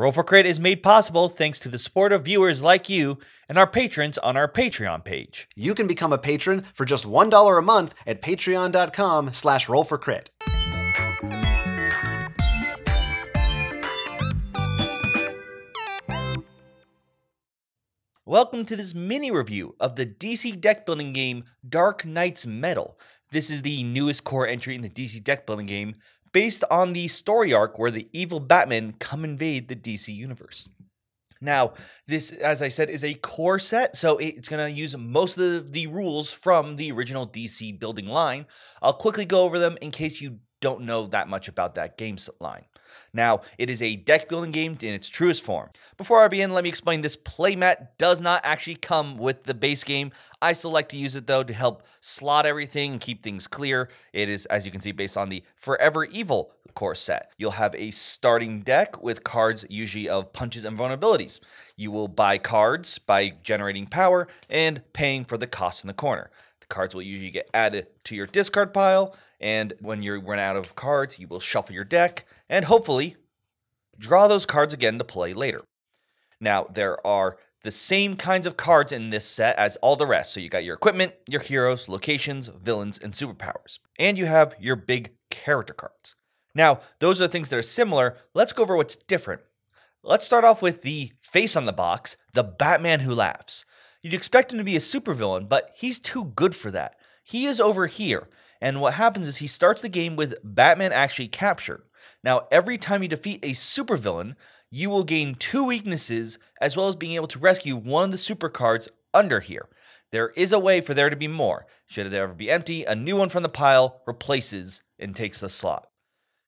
Roll for Crit is made possible thanks to the support of viewers like you and our patrons on our Patreon page. You can become a patron for just $1 a month at patreon.com slash rollforcrit. Welcome to this mini review of the DC deck building game Dark Knight's Metal. This is the newest core entry in the DC deck building game, based on the story arc where the evil Batman come invade the DC universe. Now, this, as I said, is a core set, so it's going to use most of the, rules from the original DC building line. I'll quickly go over them in case you don't know that much about that game line. Now, it is a deck building game in its truest form. Before I begin, let me explain this playmat does not actually come with the base game. I still like to use it though to help slot everything and keep things clear. It is, as you can see, based on the Forever Evil core set. You'll have a starting deck with cards usually of punches and vulnerabilities. You will buy cards by generating power and paying for the cost in the corner. The cards will usually get added to your discard pile and when you run out of cards, you will shuffle your deck and hopefully draw those cards again to play later. Now, there are the same kinds of cards in this set as all the rest. So you got your equipment, your heroes, locations, villains, and superpowers. And you have your big character cards. Now, those are the things that are similar. Let's go over what's different. Let's start off with the face on the box, the Batman who laughs. You'd expect him to be a supervillain, but he's too good for that. He is over here, and what happens is he starts the game with Batman actually captured. Now, every time you defeat a supervillain, you will gain two weaknesses as well as being able to rescue one of the supercards under here. There is a way for there to be more. Should it ever be empty, a new one from the pile replaces and takes the slot.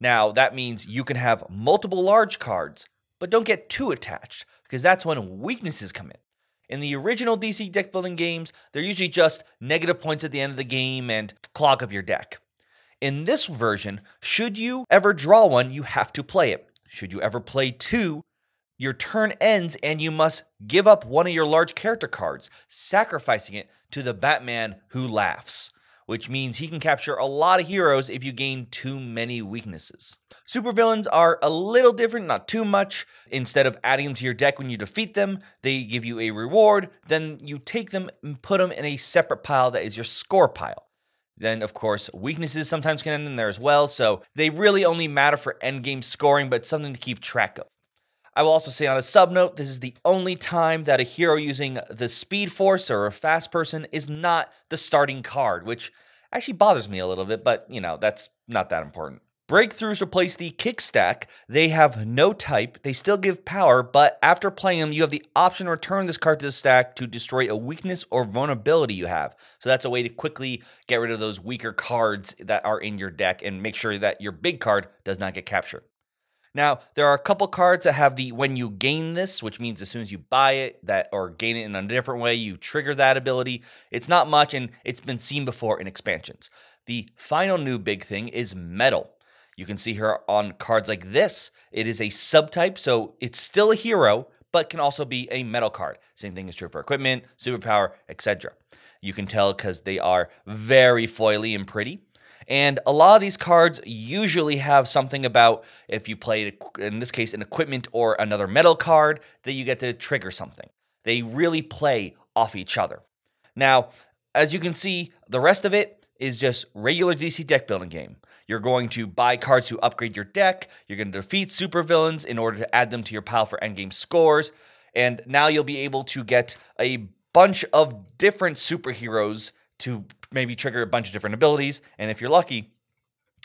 Now, that means you can have multiple large cards, but don't get too attached, because that's when weaknesses come in. In the original DC deck building games, they're usually just negative points at the end of the game and clog up your deck. In this version, should you ever draw one, you have to play it. Should you ever play two, your turn ends and you must give up one of your large character cards, sacrificing it to the Batman who laughs, which means he can capture a lot of heroes if you gain too many weaknesses. Supervillains are a little different, not too much. Instead of adding them to your deck when you defeat them, they give you a reward, then you take them and put them in a separate pile that is your score pile. Then, of course, weaknesses sometimes can end in there as well, so they really only matter for endgame scoring, but something to keep track of. I will also say on a sub note, this is the only time that a hero using the Speed Force or a Fast Person is not the starting card, which actually bothers me a little bit, but you know, that's not that important. Breakthroughs replace the kick stack. They have no type. They still give power, but after playing them, you have the option to return this card to the stack to destroy a weakness or vulnerability you have. So that's a way to quickly get rid of those weaker cards that are in your deck and make sure that your big card does not get captured. Now, there are a couple cards that have the when you gain this, which means as soon as you buy it that or gain it in a different way, you trigger that ability. It's not much and it's been seen before in expansions. The final new big thing is metal. You can see here on cards like this, it is a subtype, so it's still a hero, but can also be a metal card. Same thing is true for equipment, superpower, etc. You can tell because they are very foily and pretty. And a lot of these cards usually have something about if you play, in this case, an equipment or another metal card, that you get to trigger something. They really play off each other. Now, as you can see, the rest of it, is just regular DC deck building game. You're going to buy cards to upgrade your deck, you're going to defeat supervillains in order to add them to your pile for endgame scores, and now you'll be able to get a bunch of different superheroes to maybe trigger a bunch of different abilities, and if you're lucky,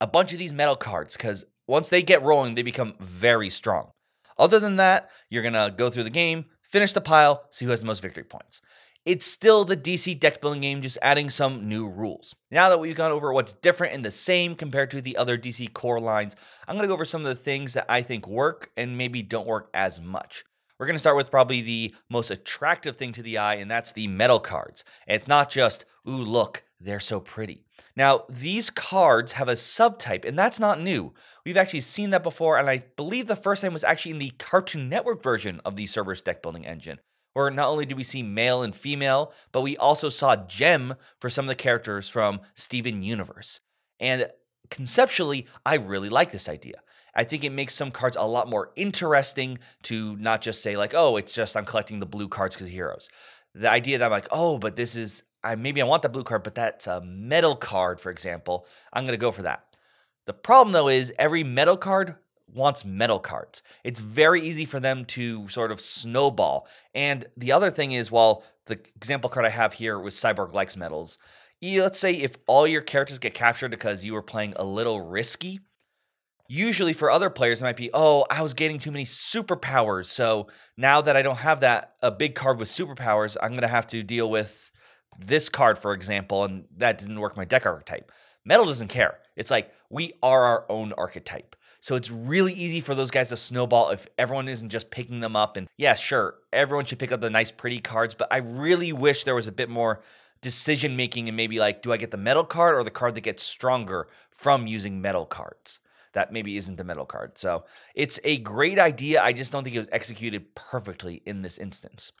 a bunch of these metal cards cuz once they get rolling, they become very strong. Other than that, you're going to go through the game, finish the pile, see who has the most victory points. It's still the DC deck building game, just adding some new rules. Now that we've gone over what's different and the same compared to the other DC core lines, I'm gonna go over some of the things that I think work and maybe don't work as much. We're going to start with probably the most attractive thing to the eye, and that's the metal cards. It's not just, ooh, look, they're so pretty. Now, these cards have a subtype, and that's not new. We've actually seen that before, and I believe the first time was actually in the Cartoon Network version of the Cerberus deck building engine where not only do we see male and female, but we also saw Gem for some of the characters from Steven Universe. And conceptually, I really like this idea. I think it makes some cards a lot more interesting to not just say, like, oh, it's just I'm collecting the blue cards because heroes. The idea that I'm like, oh, but this is, I, maybe I want that blue card, but that's a metal card, for example. I'm going to go for that. The problem, though, is every metal card wants metal cards. It's very easy for them to sort of snowball. And the other thing is, while the example card I have here was Cyborg likes metals, let's say if all your characters get captured because you were playing a little risky, usually for other players, it might be, oh, I was getting too many superpowers. So now that I don't have that, a big card with superpowers, I'm going to have to deal with this card, for example, and that didn't work my deck archetype. Metal doesn't care. It's like, we are our own archetype. So it's really easy for those guys to snowball if everyone isn't just picking them up. And yeah, sure, everyone should pick up the nice, pretty cards, but I really wish there was a bit more decision making and maybe like, do I get the metal card or the card that gets stronger from using metal cards? That maybe isn't the metal card. So it's a great idea. I just don't think it was executed perfectly in this instance.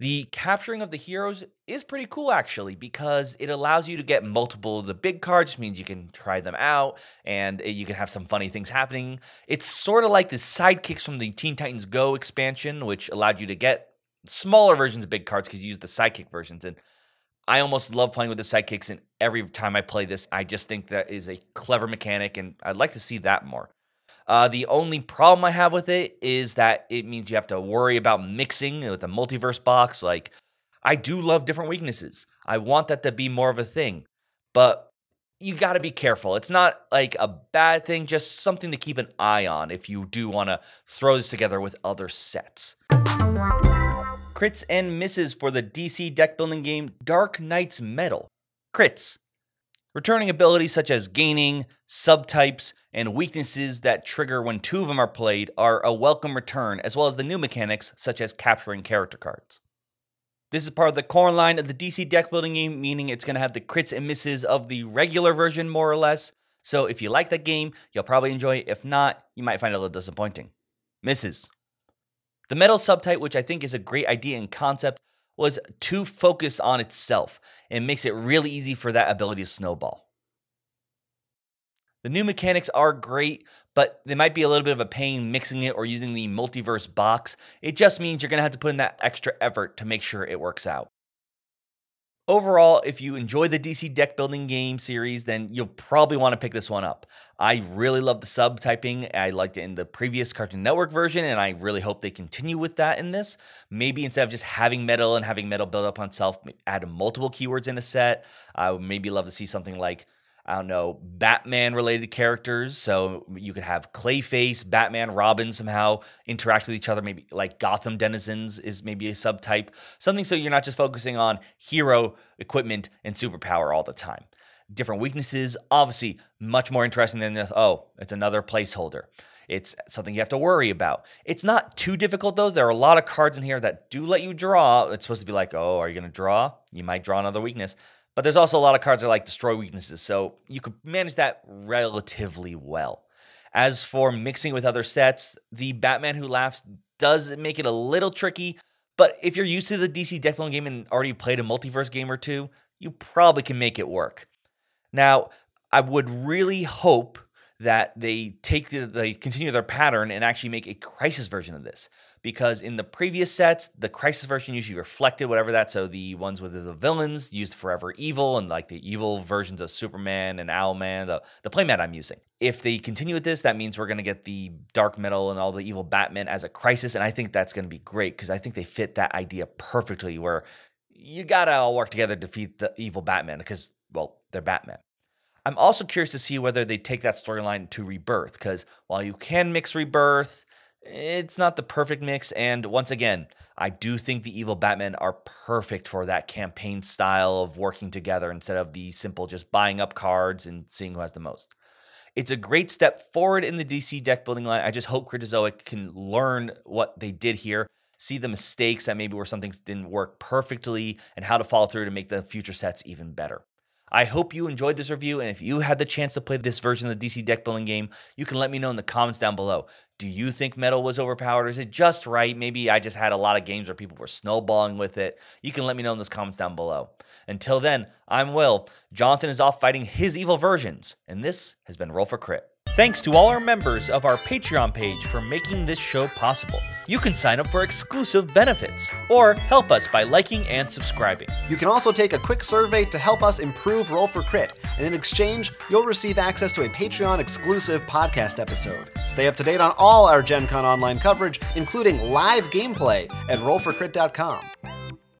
The capturing of the heroes is pretty cool actually because it allows you to get multiple of the big cards, which means you can try them out and eh, you can have some funny things happening. It's sort of like the sidekicks from the Teen Titans Go expansion, which allowed you to get smaller versions of big cards because you use the sidekick versions. And I almost love playing with the sidekicks, and every time I play this, I just think that is a clever mechanic, and I'd like to see that more. Uh, the only problem I have with it is that it means you have to worry about mixing with a multiverse box. Like, I do love different weaknesses. I want that to be more of a thing, but you got to be careful. It's not like a bad thing, just something to keep an eye on if you do want to throw this together with other sets. Crits and misses for the DC deck building game Dark Knight's Metal. Crits. Returning abilities such as gaining, subtypes, and weaknesses that trigger when two of them are played are a welcome return, as well as the new mechanics such as capturing character cards. This is part of the core line of the DC deck building game, meaning it's going to have the crits and misses of the regular version, more or less. So if you like that game, you'll probably enjoy it. If not, you might find it a little disappointing. Misses. The metal subtype, which I think is a great idea and concept, was too focused on itself and makes it really easy for that ability to snowball. The new mechanics are great, but they might be a little bit of a pain mixing it or using the multiverse box. It just means you're going to have to put in that extra effort to make sure it works out. Overall, if you enjoy the DC deck building game series, then you'll probably want to pick this one up. I really love the subtyping. I liked it in the previous Cartoon Network version, and I really hope they continue with that in this. Maybe instead of just having metal and having metal build up on self, add multiple keywords in a set. I would maybe love to see something like I don't know, Batman related characters. So you could have Clayface, Batman, Robin somehow interact with each other. Maybe like Gotham denizens is maybe a subtype, something so you're not just focusing on hero equipment and superpower all the time. Different weaknesses, obviously, much more interesting than this. Oh, it's another placeholder. It's something you have to worry about. It's not too difficult though. There are a lot of cards in here that do let you draw. It's supposed to be like, oh, are you going to draw? You might draw another weakness. But there's also a lot of cards that are like destroy weaknesses, so you could manage that relatively well. As for mixing with other sets, the Batman Who Laughs does make it a little tricky, but if you're used to the DC deck game and already played a multiverse game or two, you probably can make it work. Now, I would really hope that they take the, they continue their pattern and actually make a crisis version of this because in the previous sets the crisis version usually reflected whatever that so the ones with the villains used forever evil and like the evil versions of superman and owlman the, the playmat i'm using if they continue with this that means we're going to get the dark metal and all the evil batman as a crisis and i think that's going to be great because i think they fit that idea perfectly where you gotta all work together to defeat the evil batman because well they're batman I'm also curious to see whether they take that storyline to Rebirth, because while you can mix Rebirth, it's not the perfect mix. And once again, I do think the evil Batman are perfect for that campaign style of working together instead of the simple just buying up cards and seeing who has the most. It's a great step forward in the DC deck building line. I just hope Critozoic can learn what they did here, see the mistakes that maybe where some things didn't work perfectly, and how to follow through to make the future sets even better. I hope you enjoyed this review. And if you had the chance to play this version of the DC deck building game, you can let me know in the comments down below. Do you think metal was overpowered? Or is it just right? Maybe I just had a lot of games where people were snowballing with it. You can let me know in those comments down below. Until then, I'm Will. Jonathan is off fighting his evil versions. And this has been Roll for Crit. Thanks to all our members of our Patreon page for making this show possible. You can sign up for exclusive benefits or help us by liking and subscribing. You can also take a quick survey to help us improve Roll for Crit, and in exchange, you'll receive access to a Patreon exclusive podcast episode. Stay up to date on all our Gen Con online coverage, including live gameplay at rollforcrit.com.